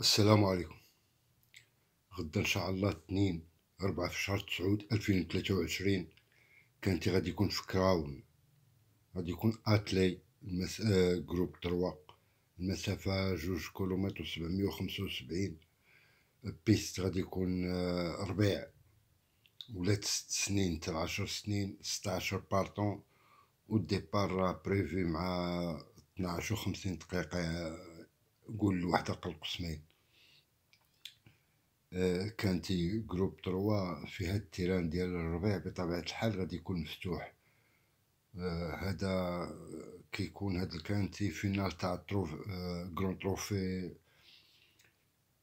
السلام عليكم غدا ان شاء الله اثنين أربعة في شهر تسعود ألفين وثلاثة وعشرين كانت غادي يكون في كراون غادي يكون اتلي المس... آه جروب تروا المسافة جوج كيلومتر وسبعمية وخمسة وسبعين بيست غادي يكون آه ربيع ولات ست سنين تاع عشر سنين ستاشر بارطون والديبار بريفي مع 12 وخمسين دقيقة آه، قول واحد اقل قسمين آه، كانت جروب تروا فيها التيران ديال الربيع بطبيعة الحال غادي يكون مفتوح آه، هذا كيكون هاد الكانتي فينال تاع التروف كرون تروفي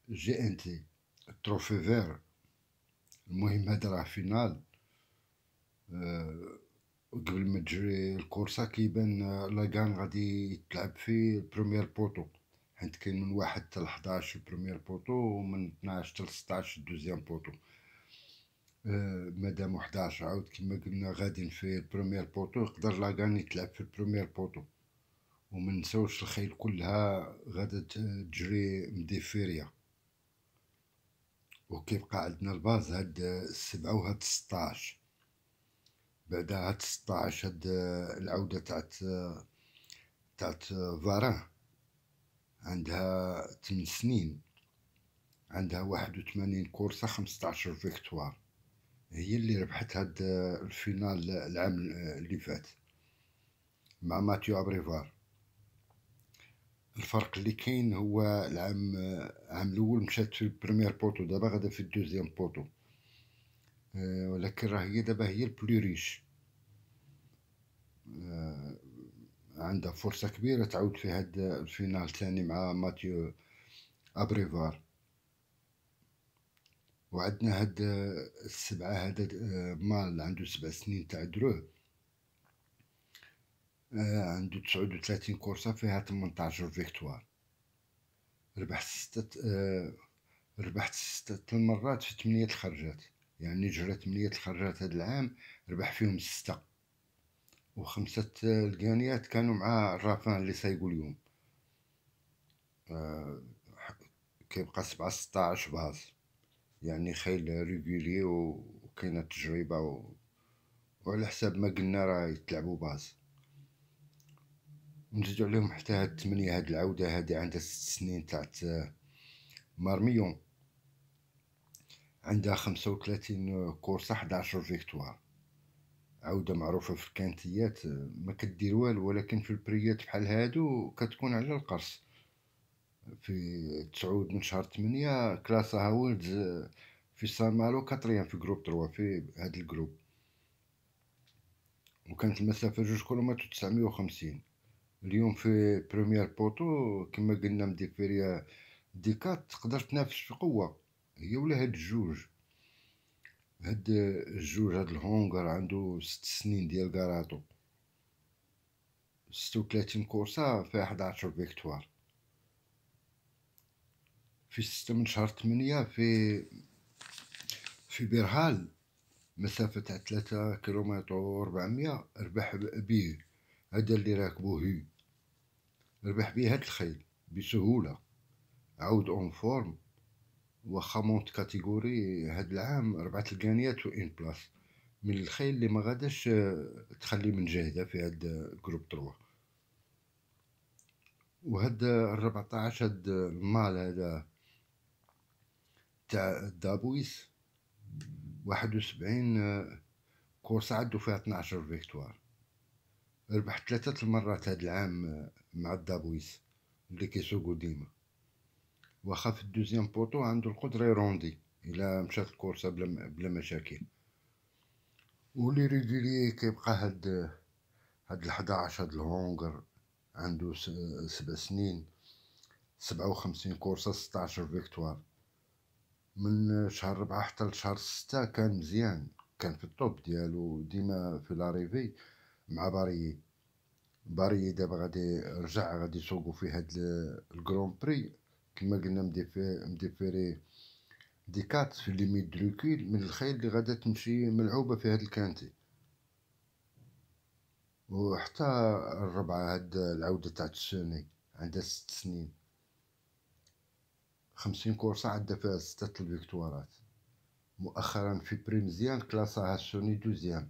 جي ان تي التروفي فير المهم هذا راه فينال آه، قبل ما تجري الكورسا كيبان لاكان غادي يتلعب في البروميير بوطو حيت كاين من واحد حتى 11 بروميير بوطو ومن 12 حتى 16 دوزيام بوطو آه مادام 11 عاود كما قلنا غادي في البروميير بوطو يقدر لاكاني تلعب في البروميير بوطو وما نساوش الخيل كلها غادا تجري مديفيريا وكيبقى عندنا الباز هاد السبعة وهاد ستاش بعدها هاد ستاش هاد العودة تاعت تاعت فاران عندها 8 سنين عندها واحد وثمانين كورسة خمسطاشر فيكتوار هي اللي ربحت هاد الفينال العام اللي فات مع ماتيو ابريفار الفرق اللي كاين هو العام العام الاول مشات في البريمير بوطو دابا غادا في الدوزيام بوطو آه، ولكن راه هي دابا هي البلو ريش آه، عندها فرصة كبيرة تعود في هاد الفينال تاني مع ماتيو أبريفار وعندنا هاد السبعة هاد مال عنده سبع سنين تاع دروه آه، عنده تسعود وثلاثين كورسة فيها تمنتاشر فيكتوار ربحت ستة آه، ربحت ستة المرات في ثمانية الخرجات يعني جرى ثمانية الخرجات هاد العام ربح فيهم ستة وخمسة القانيات كانوا مع الرافان اللي سايقو اليوم آه كيبقى سبعة ستاعش باص يعني خيل ريغولي وكاينة تجربة و... وعلى حساب ما قلنا راه يتلعبوا باص نزيدو عليهم حتى هاد التمنية هاد العودة هادي عندها ست سنين تاعت آه، مارميون عندها خمسة وثلاثين كورسة حداشر فيكتوار عوده معروفه في الكانتيات آه، ما كدير والو ولكن في البريات بحال هادو كتكون على القرص في تسعود من شهر 8 كلاسا هاولدز آه، في سان مالو كاتريان في جروب تروا في هاد الجروب وكانت المسافة جوج كيلومتر تسعمية وخمسين اليوم في بريمير بوتو كما قلنا مديفيريا ديكات تقدر تنافس في قوة هي ولا هاد الجوج هاد الجوج هاد الهونغر عنده ست سنين ديال كاراتو ستة وتلاتين كورسة فيها عشر فيكتوار في ستة من شهر تمنية في في برهال مسافة تاع تلاتة كيلومتر وربعمية ربح بيه هدا اللي راكبوه ربح بيه هاد الخيل بسهولة عاود اون فورم واخا مونت كاتيجوري هاد العام ربعة الكانيات وان بلاص من الخيل اللي ما غاداش آه، تخلي من جهده في هاد آه، جروب تروا وهاد آه، الربعطاش هاد المال هذا تاع دابويس واحد سبعين كورس عدو فيها تنعشر فيكتوار ربحت ثلاثة المرات هاد العام مع الدابويس اللي كيسوقو ديما واخا في الدوزيام بوطو عنده القدره يروندي الا مشات الكورسه بلا بلا مشاكل ولي ريغولي كيبقى هاد هاد الحداعش هاد الهونغر عنده سبع سنين سبعة وخمسين كورسة ستاشر فيكتوار من شهر ربعة حتى لشهر ستة كان مزيان كان في الطوب ديالو ديما في لاريفي مع باريي باريي دابا غادي رجع غادي يسوقو في هاد الكرون بري كما قلنا مديفيري دي كات في ليميت دروكيل من الخيل اللي غادا تمشي ملعوبة في هاد الكانتي وحتى الربعة هاد العودة تاع تشوني عندها ست سنين خمسين كورسة عندها فيها ستة الفيكتوارات مؤخرا في بري مزيان كلاصاها السوني دوزيام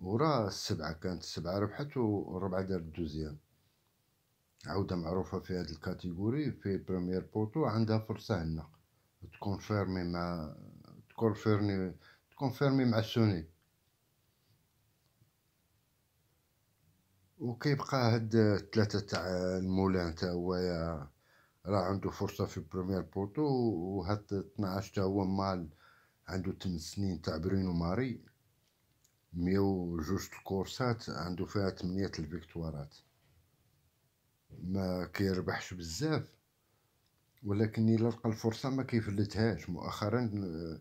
ورا السبعة كانت السبعة ربحت وربعة دارت دوزيام عودة معروفة في هاد الكاتيجوري في بريمير بوتو عندها فرصة هنا تكونفيرمي مع تكونفيرمي تكونفيرمي مع سوني وكيبقى هاد الثلاثة تاع المولان تا هو راه عنده فرصة في بريمير بوتو وهاد 12 تا هو مال عنده 8 سنين تاع برينو ماري ميو جوج الكورسات عنده فيها 8 الفيكتوارات ما كيربحش بزاف ولكن الا لقى الفرصه ما كيفلتهاش مؤخرا آه،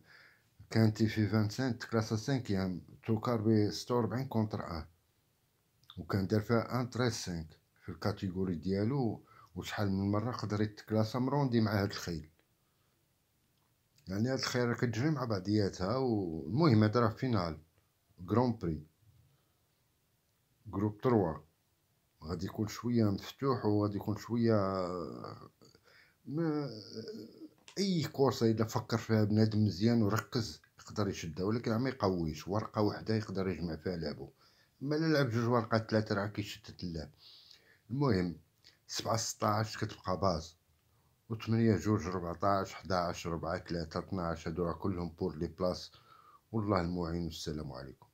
كانت في 25 تكلاسا 5 توكار ب 46 كونتر ان وكان دار فيها ان 13 سانك في الكاتيجوري ديالو وشحال من مره قدر يتكلاسا مروندي مع هاد الخيل يعني هاد الخيل راه كتجري مع بعضياتها والمهم هاد راه فينال غران بري جروب 3 غادي يكون شويه مفتوح وغادي يكون شويه ما اي كورسه الا فكر فيها بنادم مزيان وركز يقدر يشدها ولكن ما يقويش ورقه وحده يقدر يجمع فيها لعبه اما الا لعب جوج ورقات ثلاثه راه كيشتت اللعب المهم سبعة ستاعش كتبقى باز و تمنية جوج ربعطاش حداعش ربعة تلاتة طناعش هادو راه كلهم بور لي بلاص والله المعين والسلام عليكم